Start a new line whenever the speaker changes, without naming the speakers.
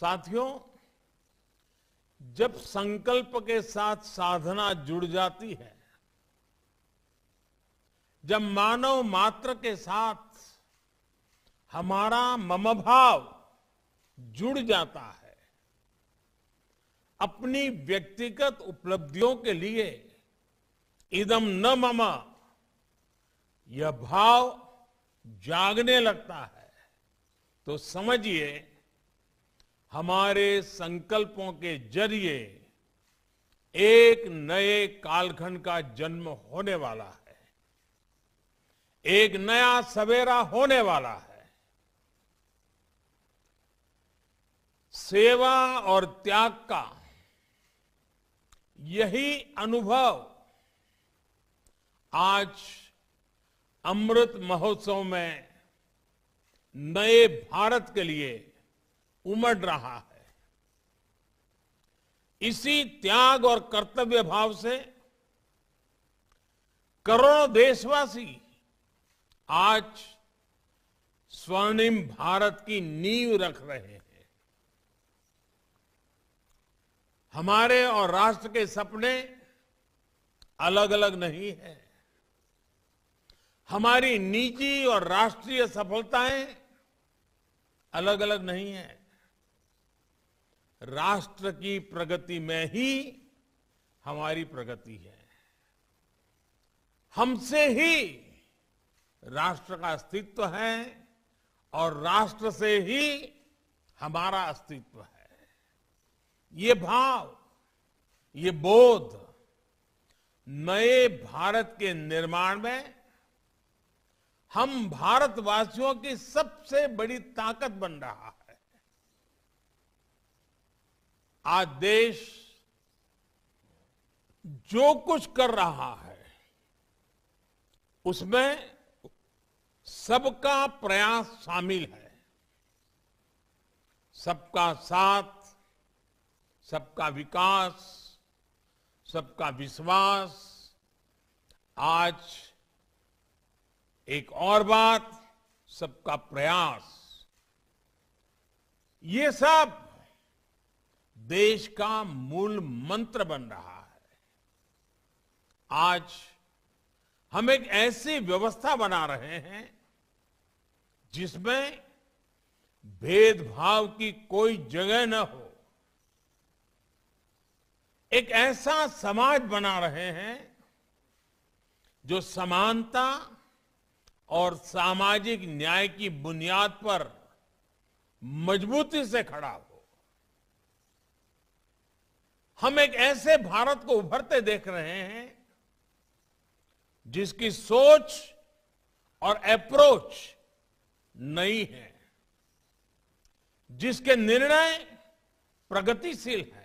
साथियों जब संकल्प के साथ साधना जुड़ जाती है जब मानव मात्र के साथ हमारा ममभाव जुड़ जाता है अपनी व्यक्तिगत उपलब्धियों के लिए इदम न मम यह भाव जागने लगता है तो समझिए हमारे संकल्पों के जरिए एक नए कालखंड का जन्म होने वाला है एक नया सवेरा होने वाला है सेवा और त्याग का यही अनुभव आज अमृत महोत्सव में नए भारत के लिए उमड़ रहा है इसी त्याग और कर्तव्य भाव से करोड़ों देशवासी आज स्वर्णिम भारत की नींव रख रहे हैं हमारे और राष्ट्र के सपने अलग अलग नहीं है हमारी निजी और राष्ट्रीय सफलताएं अलग अलग नहीं है राष्ट्र की प्रगति में ही हमारी प्रगति है हमसे ही राष्ट्र का अस्तित्व है और राष्ट्र से ही हमारा अस्तित्व है ये भाव ये बोध नए भारत के निर्माण में हम भारतवासियों की सबसे बड़ी ताकत बन रहा है आज देश जो कुछ कर रहा है उसमें सबका प्रयास शामिल है सबका साथ सबका विकास सबका विश्वास आज एक और बात सबका प्रयास ये सब देश का मूल मंत्र बन रहा है आज हम एक ऐसी व्यवस्था बना रहे हैं जिसमें भेदभाव की कोई जगह न हो एक ऐसा समाज बना रहे हैं जो समानता और सामाजिक न्याय की बुनियाद पर मजबूती से खड़ा हो हम एक ऐसे भारत को उभरते देख रहे हैं जिसकी सोच और अप्रोच नई है जिसके निर्णय प्रगतिशील है